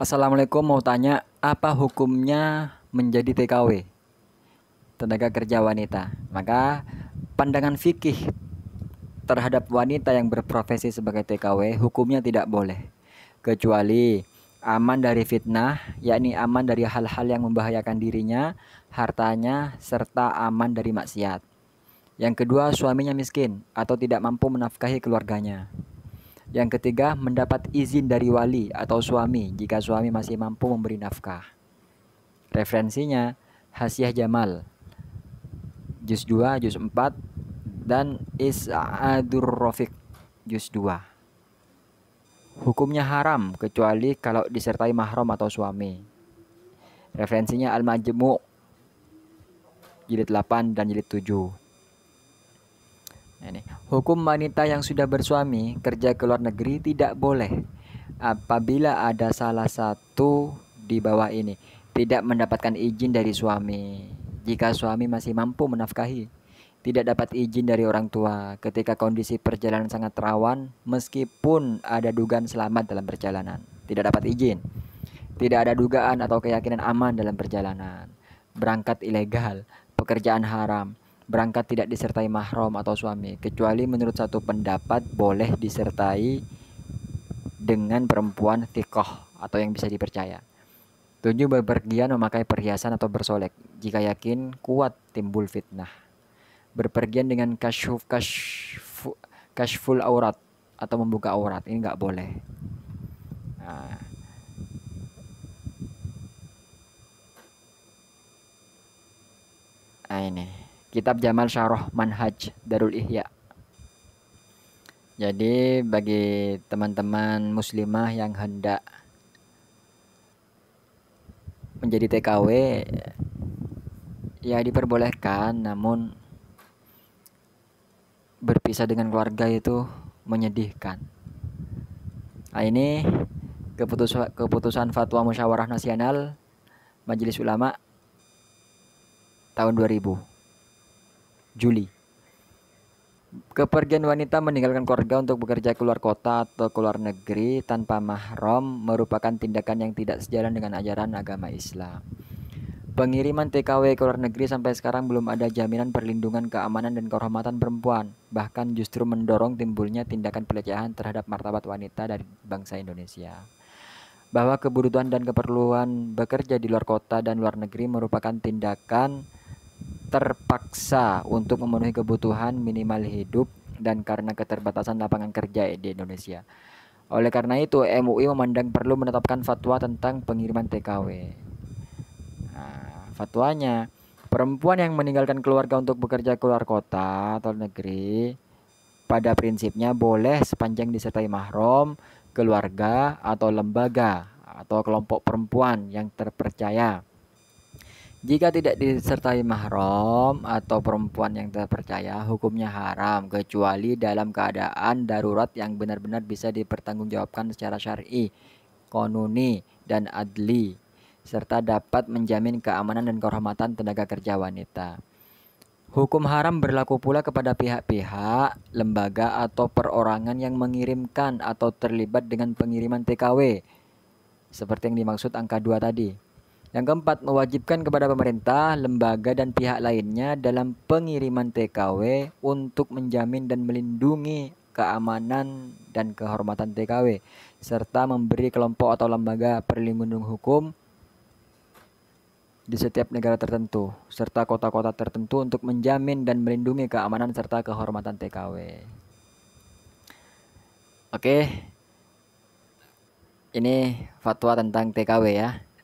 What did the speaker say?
Assalamualaikum mau tanya apa hukumnya menjadi TKW tenaga kerja wanita maka pandangan fikih terhadap wanita yang berprofesi sebagai TKW hukumnya tidak boleh kecuali aman dari fitnah yakni aman dari hal-hal yang membahayakan dirinya hartanya serta aman dari maksiat yang kedua suaminya miskin atau tidak mampu menafkahi keluarganya yang ketiga, mendapat izin dari wali atau suami jika suami masih mampu memberi nafkah. Referensinya Hasiah Jamal juz 2, juz 4 dan Is'adur Rafiq juz 2. Hukumnya haram kecuali kalau disertai mahram atau suami. Referensinya Al-Majmu' jilid 8 dan jilid 7. Ini Hukum wanita yang sudah bersuami kerja ke luar negeri tidak boleh apabila ada salah satu di bawah ini tidak mendapatkan izin dari suami. Jika suami masih mampu menafkahi, tidak dapat izin dari orang tua ketika kondisi perjalanan sangat rawan meskipun ada dugaan selamat dalam perjalanan. Tidak dapat izin. Tidak ada dugaan atau keyakinan aman dalam perjalanan. Berangkat ilegal, pekerjaan haram, berangkat tidak disertai mahram atau suami kecuali menurut satu pendapat boleh disertai dengan perempuan tikoh atau yang bisa dipercaya. Tujuh bepergian memakai perhiasan atau bersolek jika yakin kuat timbul fitnah. Berpergian dengan kasyuf kasyf, kasyful aurat atau membuka aurat ini nggak boleh. Nah, nah ini kitab Jamal Syarah Manhaj Darul Ihya. Jadi bagi teman-teman muslimah yang hendak menjadi TKW ya diperbolehkan namun berpisah dengan keluarga itu menyedihkan. Nah, ini keputusan keputusan fatwa musyawarah nasional Majelis Ulama tahun 2000. Juli. Kepergian wanita meninggalkan keluarga untuk bekerja keluar kota atau keluar negeri tanpa mahram merupakan tindakan yang tidak sejalan dengan ajaran agama Islam. Pengiriman TKW ke luar negeri sampai sekarang belum ada jaminan perlindungan keamanan dan kehormatan perempuan, bahkan justru mendorong timbulnya tindakan pelecehan terhadap martabat wanita dari bangsa Indonesia. Bahwa kebutuhan dan keperluan bekerja di luar kota dan luar negeri merupakan tindakan terpaksa untuk memenuhi kebutuhan minimal hidup dan karena keterbatasan lapangan kerja di Indonesia. Oleh karena itu, MUI memandang perlu menetapkan fatwa tentang pengiriman TKW. Nah, fatwanya, perempuan yang meninggalkan keluarga untuk bekerja keluar kota atau negeri pada prinsipnya boleh sepanjang disertai mahram, keluarga atau lembaga atau kelompok perempuan yang terpercaya jika tidak disertai mahram atau perempuan yang terpercaya, hukumnya haram kecuali dalam keadaan darurat yang benar-benar bisa dipertanggungjawabkan secara syar'i, konuni dan adli serta dapat menjamin keamanan dan kehormatan tenaga kerja wanita. Hukum haram berlaku pula kepada pihak-pihak, lembaga atau perorangan yang mengirimkan atau terlibat dengan pengiriman TKW seperti yang dimaksud angka 2 tadi. Yang keempat, mewajibkan kepada pemerintah, lembaga, dan pihak lainnya dalam pengiriman TKW untuk menjamin dan melindungi keamanan dan kehormatan TKW, serta memberi kelompok atau lembaga perlindungan hukum di setiap negara tertentu, serta kota-kota tertentu untuk menjamin dan melindungi keamanan serta kehormatan TKW. Oke, ini fatwa tentang TKW ya.